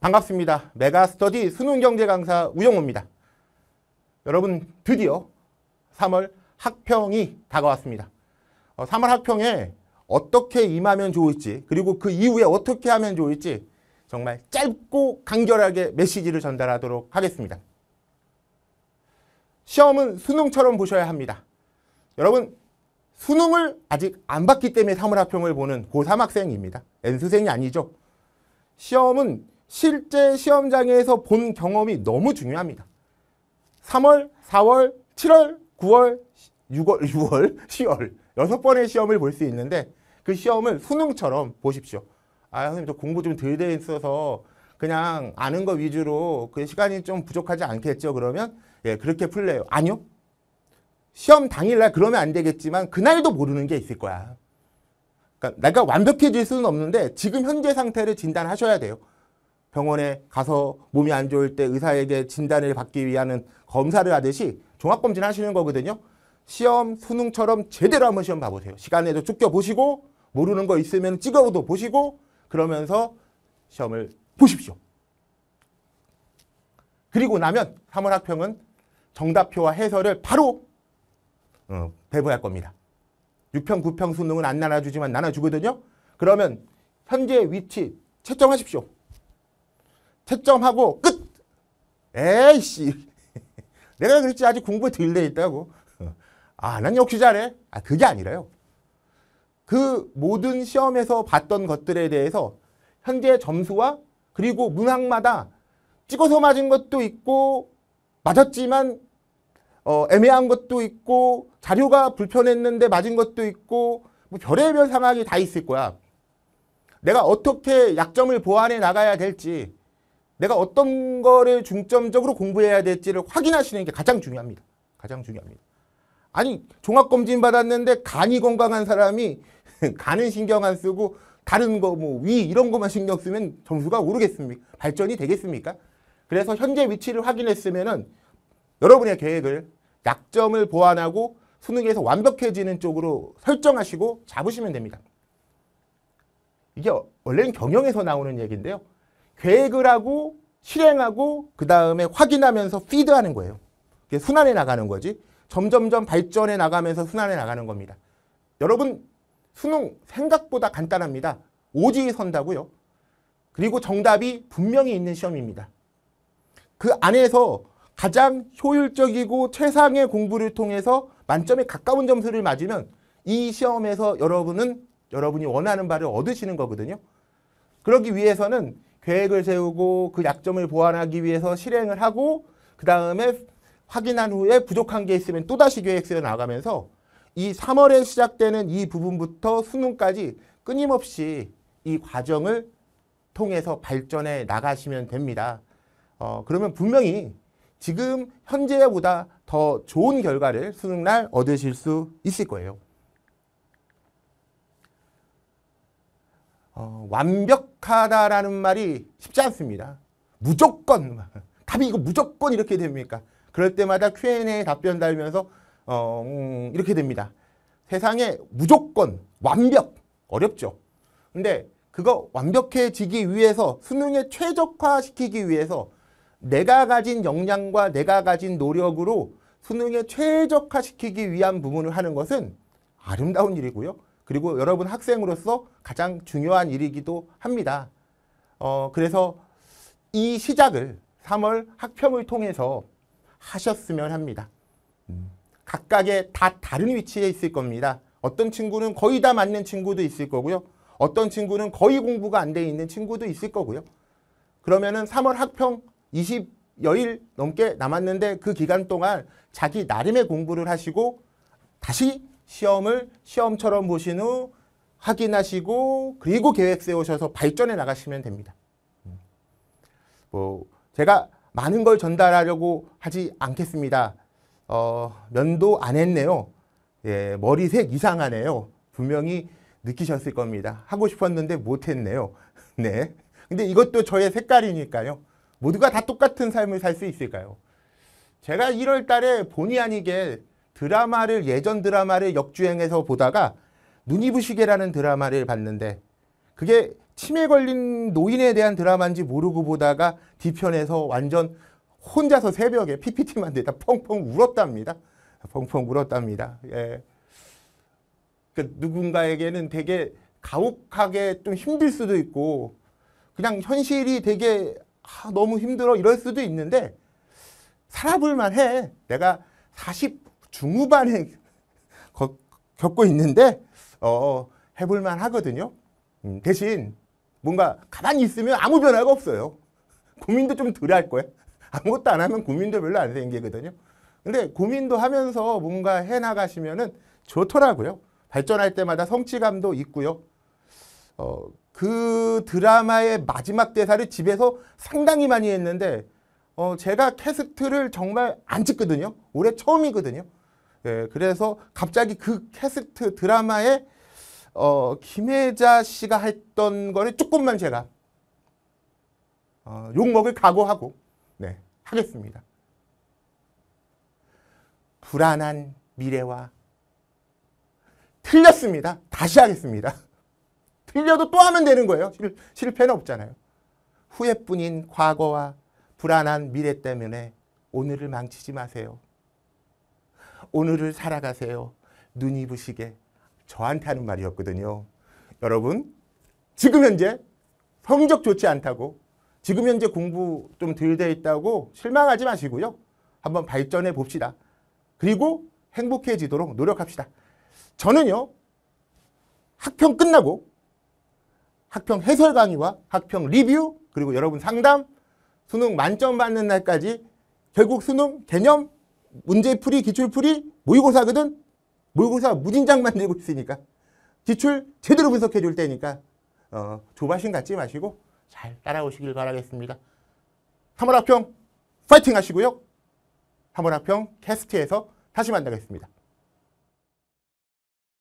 반갑습니다. 메가스터디 수능경제 강사 우영호입니다. 여러분 드디어 3월 학평이 다가왔습니다. 3월 어, 학평에 어떻게 임하면 좋을지 그리고 그 이후에 어떻게 하면 좋을지 정말 짧고 간결하게 메시지를 전달하도록 하겠습니다. 시험은 수능처럼 보셔야 합니다. 여러분 수능을 아직 안 봤기 때문에 3월 학평을 보는 고3 학생입니다. N수생이 아니죠. 시험은 실제 시험장에서 본 경험이 너무 중요합니다. 3월, 4월, 7월, 9월, 6월, 6월, 10월 여섯 번의 시험을 볼 수 있는데 그 시험을 수능처럼 보십시오. 아 선생님 저 공부 좀 덜 돼 있어서 그냥 아는 거 위주로 그 시간이 좀 부족하지 않겠죠 그러면 예 그렇게 풀래요. 아니요. 시험 당일날 그러면 안 되겠지만 그날도 모르는 게 있을 거야. 그러니까 내가 완벽해질 수는 없는데 지금 현재 상태를 진단하셔야 돼요. 병원에 가서 몸이 안 좋을 때 의사에게 진단을 받기 위한 검사를 하듯이 종합검진 하시는 거거든요. 시험, 수능처럼 제대로 한번 시험 봐보세요. 시간에도 쫓겨보시고 모르는 거 있으면 찍어도 보시고 그러면서 시험을 보십시오. 그리고 나면 3월 학평은 정답표와 해설을 바로 어, 배부할 겁니다. 6평, 9평 수능은 안 나눠주지만 나눠주거든요. 그러면 현재 위치 채점하십시오. 채점하고 끝! 에이씨. 내가 그랬지 아직 공부에 들려 있다고. 아, 난 역시 잘해. 아, 그게 아니라요. 그 모든 시험에서 봤던 것들에 대해서 현재 점수와 그리고 문항마다 찍어서 맞은 것도 있고 맞았지만 어, 애매한 것도 있고 자료가 불편했는데 맞은 것도 있고 뭐 별의별 상황이 다 있을 거야. 내가 어떻게 약점을 보완해 나가야 될지 내가 어떤 거를 중점적으로 공부해야 될지를 확인하시는 게 가장 중요합니다. 가장 중요합니다. 아니 종합검진 받았는데 간이 건강한 사람이 간은 신경 안 쓰고 다른 거 뭐 위 이런 것만 신경 쓰면 점수가 오르겠습니까? 발전이 되겠습니까? 그래서 현재 위치를 확인했으면은 여러분의 계획을 약점을 보완하고 수능에서 완벽해지는 쪽으로 설정하시고 잡으시면 됩니다. 이게 원래는 경영에서 나오는 얘기인데요. 계획을 하고 실행하고 그 다음에 확인하면서 피드하는 거예요. 그게 순환해 나가는 거지. 점점점 발전해 나가면서 순환해 나가는 겁니다. 여러분 수능 생각보다 간단합니다. 오지 선다고요. 그리고 정답이 분명히 있는 시험입니다. 그 안에서 가장 효율적이고 최상의 공부를 통해서 만점에 가까운 점수를 맞으면 이 시험에서 여러분은 여러분이 원하는 바를 얻으시는 거거든요. 그러기 위해서는 계획을 세우고 그 약점을 보완하기 위해서 실행을 하고 그 다음에 확인한 후에 부족한 게 있으면 또다시 계획세에 나가면서 이 3월에 시작되는 이 부분부터 수능까지 끊임없이 이 과정을 통해서 발전해 나가시면 됩니다. 어, 그러면 분명히 지금 현재보다 더 좋은 결과를 수능날 얻으실 수 있을 거예요. 어, 완벽 부족하다라는 말이 쉽지 않습니다. 무조건 답이 이거 무조건 이렇게 됩니까? 그럴 때마다 Q&A 답변 달면서 어, 음, 이렇게 됩니다. 세상에 무조건 완벽 어렵죠. 근데 그거 완벽해지기 위해서 수능에 최적화시키기 위해서 내가 가진 역량과 내가 가진 노력으로 수능에 최적화시키기 위한 부분을 하는 것은 아름다운 일이고요. 그리고 여러분 학생으로서 가장 중요한 일이기도 합니다. 어, 그래서 이 시작을 3월 학평을 통해서 하셨으면 합니다. 음, 각각의 다 다른 위치에 있을 겁니다. 어떤 친구는 거의 다 맞는 친구도 있을 거고요. 어떤 친구는 거의 공부가 안 돼 있는 친구도 있을 거고요. 그러면은 3월 학평 20여일 넘게 남았는데 그 기간 동안 자기 나름의 공부를 하시고 다시 시험을 시험처럼 보신 후 확인하시고 그리고 계획 세우셔서 발전해 나가시면 됩니다. 음. 뭐 제가 많은 걸 전달하려고 하지 않겠습니다. 어, 면도 안 했네요. 예, 머리색 이상하네요. 분명히 느끼셨을 겁니다. 하고 싶었는데 못했네요. 네. 근데 이것도 저의 색깔이니까요. 모두가 다 똑같은 삶을 살 수 있을까요? 제가 1월 달에 본의 아니게 드라마를 예전 드라마를 역주행해서 보다가 눈이 부시게라는 드라마를 봤는데 그게 치매 걸린 노인에 대한 드라마인지 모르고 보다가 뒤편에서 완전 혼자서 새벽에 PPT 만들다 펑펑 울었답니다. 펑펑 울었답니다. 예. 그 누군가에게는 되게 가혹하게 좀 힘들 수도 있고 그냥 현실이 되게 아, 너무 힘들어 이럴 수도 있는데 살아볼만 해. 내가 40, 중후반에 겪고 있는데 어, 어, 해볼만 하거든요. 음, 대신 뭔가 가만히 있으면 아무 변화가 없어요. 고민도 좀 덜 할 거예요. 아무것도 안 하면 고민도 별로 안 생기거든요. 근데 고민도 하면서 뭔가 해나가시면은 좋더라고요. 발전할 때마다 성취감도 있고요. 어, 그 드라마의 마지막 대사를 집에서 상당히 많이 했는데 어, 제가 캐스트를 정말 안 찍거든요. 올해 처음이거든요. 예, 그래서 갑자기 그 캐스트 드라마에 어, 김혜자 씨가 했던 거를 조금만 제가 어, 욕먹을 각오하고 네, 하겠습니다. 불안한 미래와 틀렸습니다. 다시 하겠습니다. 틀려도 또 하면 되는 거예요. 실, 실패는 없잖아요. 후회뿐인 과거와 불안한 미래 때문에 오늘을 망치지 마세요. 오늘을 살아가세요. 눈이 부시게. 저한테 하는 말이었거든요. 여러분 지금 현재 성적 좋지 않다고 지금 현재 공부 좀 덜 돼 있다고 실망하지 마시고요. 한번 발전해 봅시다. 그리고 행복해지도록 노력합시다. 저는요. 학평 끝나고 학평 해설 강의와 학평 리뷰 그리고 여러분 상담 수능 만점 받는 날까지 결국 수능 개념 문제풀이, 기출풀이, 모의고사거든? 모의고사 무진장 만들고 있으니까. 기출 제대로 분석해 줄 때니까 어, 조바심 갖지 마시고 잘 따라오시길 바라겠습니다. 탐월학평 파이팅 하시고요. 탐월학평 캐스트에서 다시 만나겠습니다.